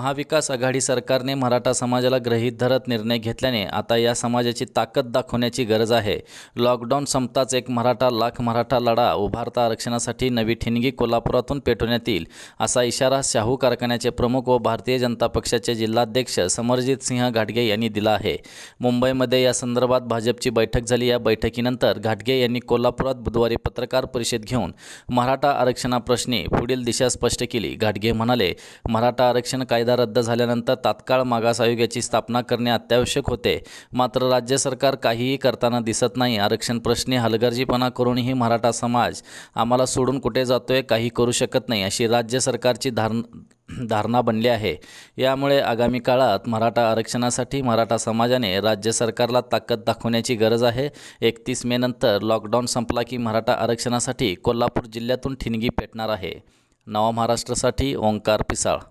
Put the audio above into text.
महाविकास आघाडी सरकारने मराठा समाजाला ग्रहीत धरत निर्णय घेतल्याने आता या समाजाची ताकद दाखवण्याची गरज आहे लॉकडाऊन संपताच एक मराठा लाख मराठा लढा उभारता आरक्षणासाठी नवी ठिणगी कोल्हापुरातून पेटवण्यात येईल असा इशारा शाहू कारखान्याचे प्रमुख व भारतीय जनता पक्षाचे जिल्हाध्यक्ष समरजित सिंह घाटगे यांनी दिला आहे मुंबईमध्ये या संदर्भात भाजपची बैठक झाली या बैठकीनंतर घाटगे यांनी कोल्हापुरात बुधवारी पत्रकार परिषद घेऊन मराठा आरक्षणाप्रश्नी पुढील दिशा स्पष्ट केली घाटगे म्हणाले मराठा आरक्षण कायदा कायदा रद्द झाल्यानंतर तात्काळ मागास आयोगाची स्थापना करणे अत्यावश्यक होते मात्र राज्य सरकार काहीही करताना दिसत नाही आरक्षण प्रश्नी हलगर्जीपणा करूनही मराठा समाज आम्हाला सोडून कुठे जातोय काही करू शकत नाही अशी राज्य सरकारची धारण धारणा बनली आहे यामुळे आगामी काळात मराठा आरक्षणासाठी मराठा समाजाने राज्य सरकारला ताकद दाखवण्याची गरज आहे एकतीस मे नंतर लॉकडाऊन संपला की मराठा आरक्षणासाठी कोल्हापूर जिल्ह्यातून ठिणगी पेटणार आहे नवा महाराष्ट्रासाठी ओंकार पिसाळ